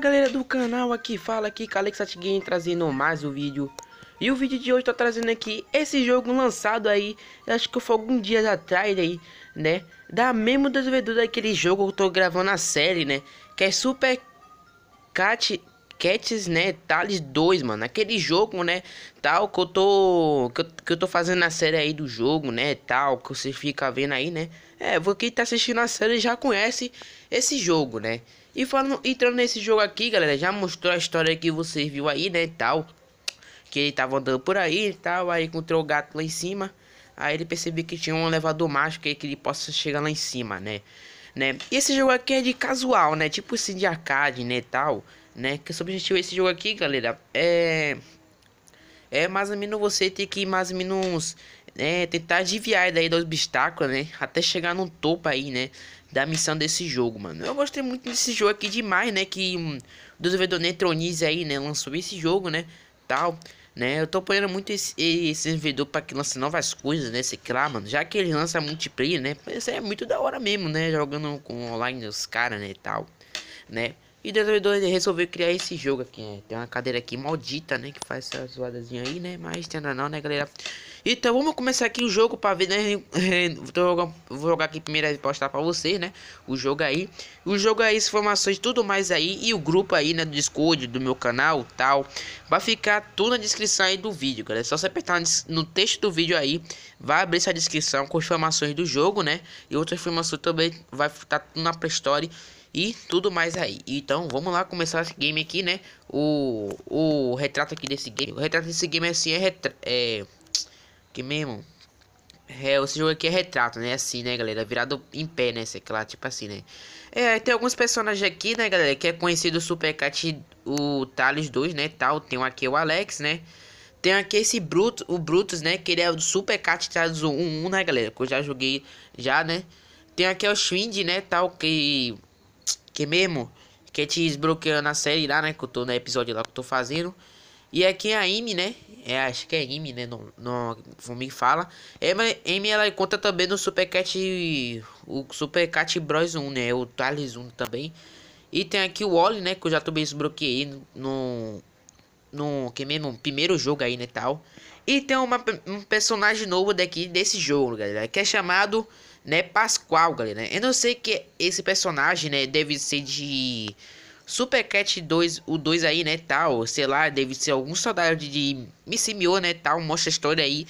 galera do canal, aqui fala aqui Calexat Game trazendo mais um vídeo E o vídeo de hoje tá trazendo aqui esse jogo lançado aí, acho que foi algum dias atrás aí, né Da mesmo desenvolvedor daquele jogo que eu tô gravando a série, né Que é Super Cat, Cats, né, Tales 2, mano Aquele jogo, né, tal, que eu tô, que eu, que eu tô fazendo a série aí do jogo, né, tal Que você fica vendo aí, né É, quem tá assistindo a série já conhece esse jogo, né e falando, entrando nesse jogo aqui, galera, já mostrou a história que vocês viu aí, né, e tal. Que ele tava andando por aí e tal, aí encontrou o gato lá em cima. Aí ele percebeu que tinha um elevador mágico aí que ele possa chegar lá em cima, né. Né, e esse jogo aqui é de casual, né, tipo assim de arcade, né, tal. Né, que o objetivo desse jogo aqui, galera, é... É mais ou menos você ter que mais ou menos... É, tentar desviar daí dos obstáculos, né, até chegar no topo aí, né da missão desse jogo, mano. Eu gostei muito desse jogo aqui demais, né? Que um, o desenvolvedor Netronize aí, né? Lançou esse jogo, né? Tal, né? Eu tô apoiando muito esse, esse desenvolvedor pra que lance novas coisas, né? Sei lá, mano. Já que ele lança multiplayer, né? Isso é muito da hora mesmo, né? Jogando com online os caras, né? tal, né? E 2002 ele resolveu criar esse jogo aqui, né? Tem uma cadeira aqui maldita, né? Que faz essa zoadazinha aí, né? Mas tenta não, né, galera? Então vamos começar aqui o jogo pra ver, né? Vou jogar aqui primeiro e postar pra vocês, né? O jogo aí. O jogo aí, é informações, tudo mais aí. E o grupo aí, né? Do Discord, do meu canal tal. Vai ficar tudo na descrição aí do vídeo, galera. É só você apertar no texto do vídeo aí. Vai abrir essa descrição com informações do jogo, né? E outras informações também vai estar tá na pré story e tudo mais aí. Então vamos lá começar esse game aqui, né? O, o retrato aqui desse game. O retrato desse game é assim é, assim é que mesmo. É, esse jogo aqui é retrato, né? Assim, né, galera? Virado em pé, né? Sei lá, tipo assim, né? É, tem alguns personagens aqui, né, galera? Que é conhecido o Supercat, o Talos 2, né? Tal. Tem aqui o Alex, né? Tem aqui esse Bruto, o Brutus, né? Que ele é do Supercat Talos 1, 1, né, galera? Que eu já joguei já, né? Tem aqui o Schwind, né? Tal, que que mesmo, que te desbloqueou na série lá, né? Que eu tô no episódio lá que eu tô fazendo. E aqui a Amy, né? É, acho que é Amy, né? Não, não, me fala. É, Amy, ela conta também no Super Cat. O Super Cat Bros 1, né? O Tales 1 também. E tem aqui o Wally, né? Que eu já também desbloqueei no. No. Que mesmo? Primeiro jogo aí, né? Tal. E tem uma, um personagem novo daqui desse jogo, galera. Que é chamado né, Pascoal, galera. Eu não sei que esse personagem, né, deve ser de Super Cat 2, o 2 aí, né, tal, sei lá, deve ser algum soldado de, de Missimio, né, tal, mostra a história aí,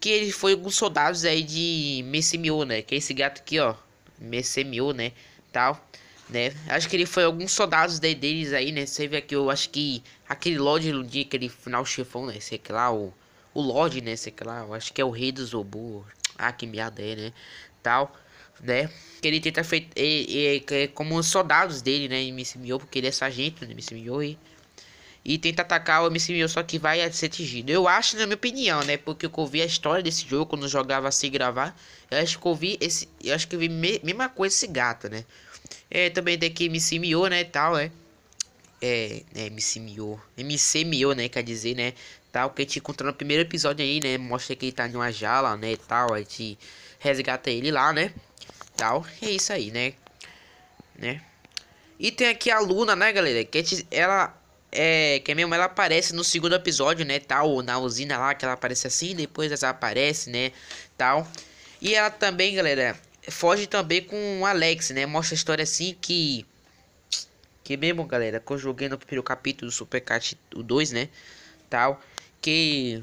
que ele foi alguns soldados aí de Missimio, né, que é esse gato aqui, ó, Missimio, né, tal, né, acho que ele foi alguns soldados de, deles aí, né, você vê aqui, eu acho que aquele Lorde no dia que ele final chefão, né, sei lá, o, o Lorde, né, sei lá, eu acho que é o rei dos Zobur, ah, que merda é, né? Tal, né? Que ele tenta feito. é, como os soldados dele, né? MC Mio, porque ele é sargento do né, MC e. E tenta atacar o MC só que vai ser atingido. Eu acho, na minha opinião, né? Porque eu ouvi a história desse jogo quando jogava sem gravar. Eu acho que eu vi esse. Eu acho que eu vi me, mesma coisa esse gato, né? É, também tem que MC né? Tal, é. É, é, né, MC Mio, né, quer dizer, né, tal. Que a gente encontra no primeiro episódio aí, né? Mostra que ele tá em uma jala, né? E tal. A gente resgata ele lá, né? Tal. é isso aí, né? Né? E tem aqui a Luna, né, galera? Que gente, ela é que é mesmo ela aparece no segundo episódio, né, tal, na usina lá que ela aparece assim, depois ela aparece, né, tal. E ela também, galera, foge também com o Alex, né? Mostra a história assim que que mesmo, galera, que eu joguei no primeiro capítulo do Supercat 2, né, tal que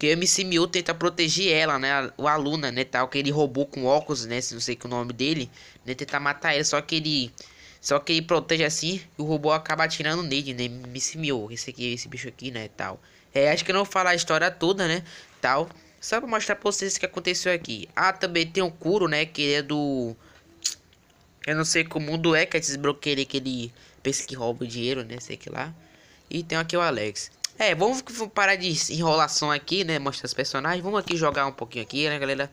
que o MC Miú tenta proteger ela, né? O aluna, né, tal, que ele roubou com óculos, né, se não sei que o nome dele, né, tentar matar ela, só que ele só que ele protege assim, e o robô acaba atirando nele, né? MC Miú, esse aqui, esse bicho aqui, né, tal. É, acho que eu não vou falar a história toda, né, tal. Só pra mostrar pra vocês o que aconteceu aqui. Ah, também tem o Kuro, né, que é do... Eu não sei como mundo é, que é desbloqueia aquele né, que ele pensa que rouba o dinheiro, né, sei que lá. E tem aqui o Alex. É, vamos parar de enrolação aqui, né? Mostrar os personagens. Vamos aqui jogar um pouquinho aqui, né, galera?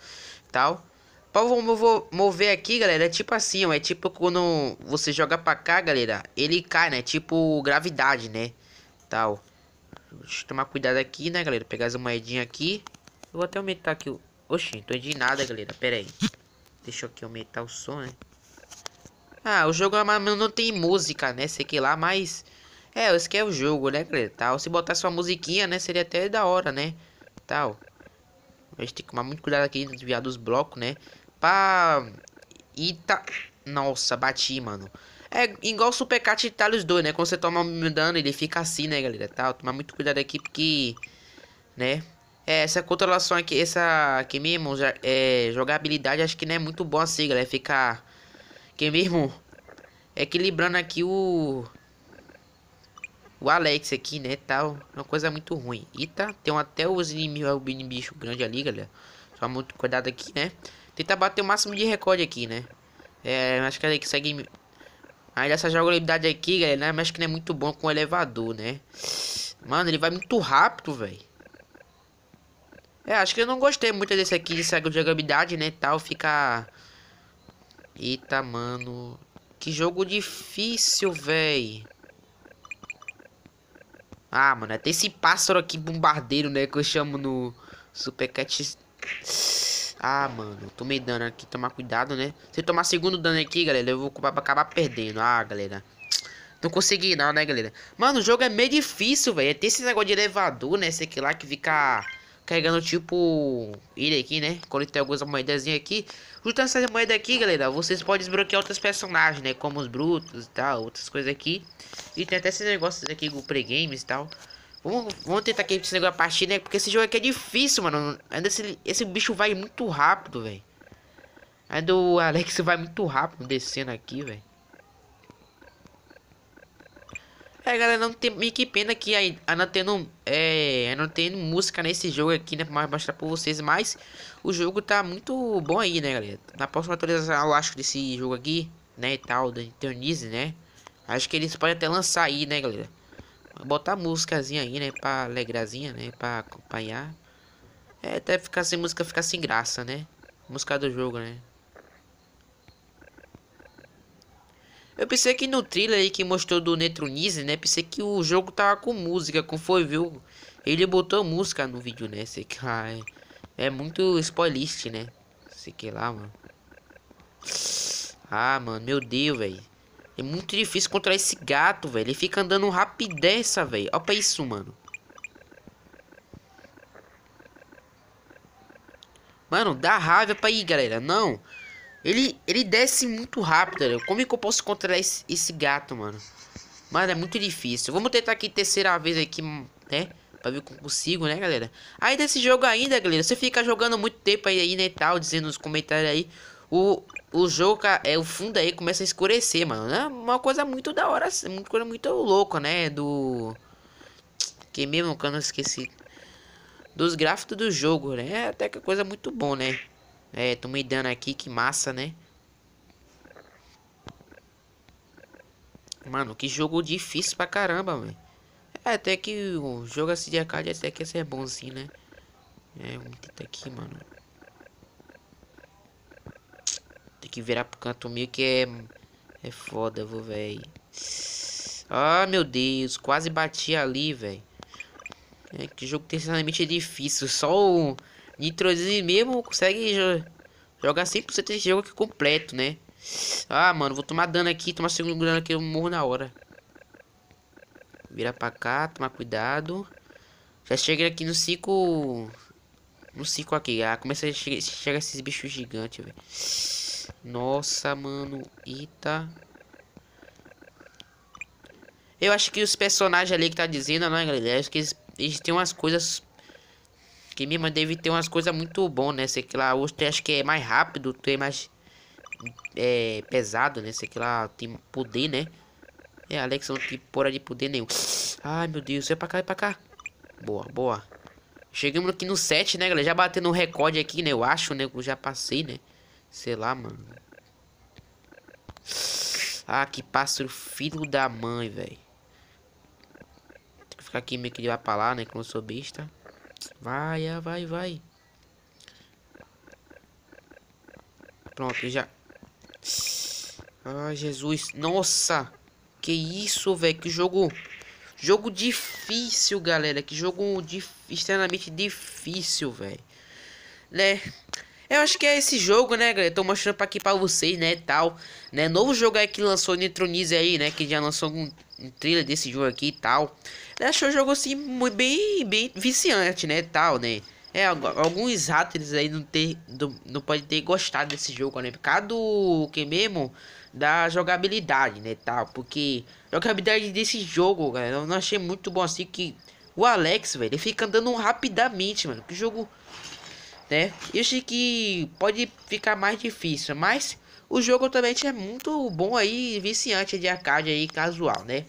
Tal. Pau, vou mover aqui, galera. É tipo assim, ó. É tipo quando você joga pra cá, galera. Ele cai, né? Tipo gravidade, né? Tal. Deixa eu tomar cuidado aqui, né, galera? Pegar as moedinhas aqui. Eu vou até aumentar aqui o... Oxi, tô de nada, galera. Pera aí. Deixa eu aqui aumentar o som, né? Ah, o jogo é não tem música, né? Sei que lá, mas... É, esse que é o jogo, né, galera? Tal. Se botasse uma musiquinha, né? Seria até da hora, né? Tal. A gente tem que tomar muito cuidado aqui, desviar dos blocos, né? Pra. Ita. Nossa, bati, mano. É igual o Supercat Itália talos dois, né? Quando você toma um dano, ele fica assim, né, galera? Tal. Tomar muito cuidado aqui, porque. Né? É, essa controlação aqui, essa aqui mesmo, já, é, jogabilidade, acho que não é muito boa assim, galera. Ficar, que mesmo, equilibrando aqui o, o Alex aqui, né, tal, uma coisa muito ruim. E tá, tem até os inimigos, bicho grande ali, galera. Só muito cuidado aqui, né. tenta bater o máximo de recorde aqui, né. É, acho que ele que segue... Aí essa jogabilidade aqui, galera, né, acho que não é muito bom com o elevador, né. Mano, ele vai muito rápido, velho. É, acho que eu não gostei muito desse aqui, dessa jogabilidade, né, tal, fica... Eita, mano. Que jogo difícil, velho. Ah, mano, até esse pássaro aqui, bombardeiro, né? Que eu chamo no Super Cat. Ah, mano, tomei dano aqui, tomar cuidado, né? Se eu tomar segundo dano aqui, galera, eu vou acabar perdendo. Ah, galera. Não consegui não, né, galera? Mano, o jogo é meio difícil, velho. É Tem esse negócio de elevador, né? Sei que lá que fica Carregando tipo ele aqui, né? Coletei algumas moedas aqui. Juntando essas moedas aqui, galera, vocês podem desbloquear outros personagens, né? Como os brutos e tal, outras coisas aqui. E tem até esses negócios aqui com pre-games e tal. Vamos, vamos tentar aqui esse negócio a partir, né? Porque esse jogo aqui é difícil, mano. Ainda esse, esse bicho vai muito rápido, velho. Ainda o Alex vai muito rápido descendo aqui, velho. É, galera, não tem meio que pena que a não tendo, é, não tendo música nesse jogo aqui, né, Para mostrar para vocês, mas o jogo tá muito bom aí, né, galera. Na próxima atualização, eu acho, desse jogo aqui, né, e tal, da Internize, né, acho que eles podem até lançar aí, né, galera. Botar músicazinha aí, né, para alegrazinha, né, para acompanhar. É, até ficar sem música, ficar sem graça, né, música do jogo, né. Eu pensei que no thriller aí que mostrou do Netronize, né? Pensei que o jogo tava com música, como foi, viu? Ele botou música no vídeo, né? Sei que ah, é, é muito spoilist, né? Sei que lá, mano. Ah, mano, meu Deus, velho. É muito difícil contra esse gato, velho. Ele fica andando rapideza, velho. Olha pra isso, mano. Mano, dá raiva pra ir, galera. Não. Ele, ele desce muito rápido, né? Como é que eu posso controlar esse, esse gato, mano? Mano, é muito difícil. Vamos tentar aqui terceira vez aqui, né? Pra ver como consigo, né, galera? Aí desse jogo ainda, galera, você fica jogando muito tempo aí, né, tal, dizendo nos comentários aí. O, o jogo, é, o fundo aí começa a escurecer, mano. É né? uma coisa muito da hora, assim, uma coisa muito louca, né? Do... Que mesmo que eu não esqueci. Dos gráficos do jogo, né? É até que coisa muito bom, né? É, tomei dano aqui, que massa, né? Mano, que jogo difícil pra caramba, velho. É, até que o jogo assim de arcade até que esse é bonzinho, assim, né? É, vamos tentar tá aqui, mano. Tem que virar pro canto meio que é... É foda, vou, velho. Ah, meu Deus. Quase bati ali, velho. É, que jogo tem limite difícil. Só o... Nitrozinho mesmo consegue jo jogar 100% de jogo aqui completo, né? Ah, mano, vou tomar dano aqui, tomar segundo dano aqui, eu morro na hora. Vira pra cá, tomar cuidado. Já cheguei aqui no ciclo... No ciclo aqui, ah, começa a che chegar esses bichos gigantes, velho. Nossa, mano, eita. Eu acho que os personagens ali que tá dizendo, né, galera? Acho que eles, eles têm umas coisas que mesmo deve ter umas coisas muito boas, né? Sei que lá, o acho que é mais rápido, tem é mais é, pesado, né? Sei que lá tem poder, né? É, Alex não tem porra de poder nenhum. Ai, meu Deus, é pra cá, é pra cá. Boa, boa. Chegamos aqui no 7, né, galera? Já batendo um recorde aqui, né? Eu acho, né? Eu já passei, né? Sei lá, mano. Ah, que pássaro filho da mãe, velho. Tem que ficar aqui meio que de lá pra lá, né? Que sou besta. Vai, ah, vai, vai. Pronto, já. Ai, ah, Jesus. Nossa. Que isso, velho. Que jogo... Jogo difícil, galera. Que jogo dif... extremamente difícil, velho. Né? Eu acho que é esse jogo, né, galera? Tô mostrando aqui pra vocês, né, tal. Né, novo jogo aí que lançou Nitronize aí, né? Que já lançou um, um trailer desse jogo aqui e tal. Eu achei o jogo, assim, bem, bem viciante, né, tal, né? É, alguns haters aí não, ter, não, não podem ter gostado desse jogo, né? Por causa do que mesmo? Da jogabilidade, né, tal. Porque a jogabilidade desse jogo, galera, eu não achei muito bom assim que... O Alex, velho, ele fica andando rapidamente, mano. Que jogo né? Eu acho que pode ficar mais difícil, mas o jogo também é muito bom aí, viciante de arcade aí, casual, né?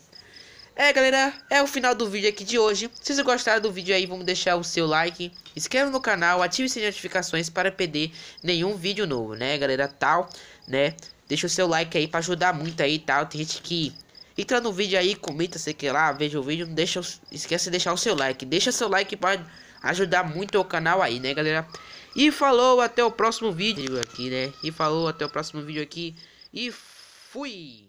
É, galera, é o final do vídeo aqui de hoje. Se vocês gostaram do vídeo aí, vamos deixar o seu like, inscreva no canal, ative as notificações para perder nenhum vídeo novo, né, galera, tal, né? Deixa o seu like aí para ajudar muito aí, tal. Tem gente que entra no vídeo aí, comenta, sei que lá, veja o vídeo, não deixa, esquece de deixar o seu like. Deixa seu like para ajudar muito o canal aí, né, galera? E falou até o próximo vídeo aqui, né? E falou até o próximo vídeo aqui. E fui!